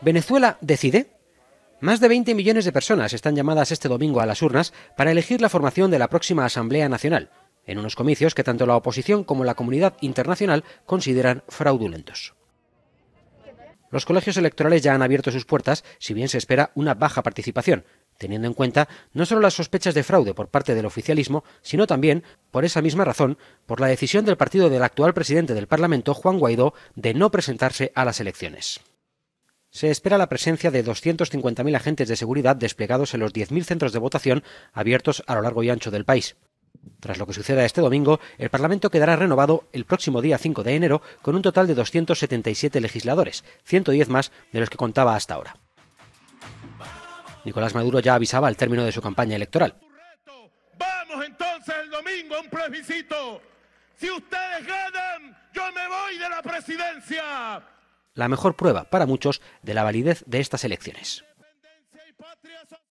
Venezuela decide. Más de 20 millones de personas están llamadas este domingo a las urnas para elegir la formación de la próxima Asamblea Nacional, en unos comicios que tanto la oposición como la comunidad internacional consideran fraudulentos. Los colegios electorales ya han abierto sus puertas, si bien se espera una baja participación, teniendo en cuenta no solo las sospechas de fraude por parte del oficialismo, sino también, por esa misma razón, por la decisión del partido del actual presidente del Parlamento, Juan Guaidó, de no presentarse a las elecciones se espera la presencia de 250.000 agentes de seguridad desplegados en los 10.000 centros de votación abiertos a lo largo y ancho del país. Tras lo que suceda este domingo, el Parlamento quedará renovado el próximo día 5 de enero con un total de 277 legisladores, 110 más de los que contaba hasta ahora. Nicolás Maduro ya avisaba al término de su campaña electoral. Vamos entonces el domingo a un plebiscito. Si ustedes ganan, yo me voy de la presidencia la mejor prueba para muchos de la validez de estas elecciones.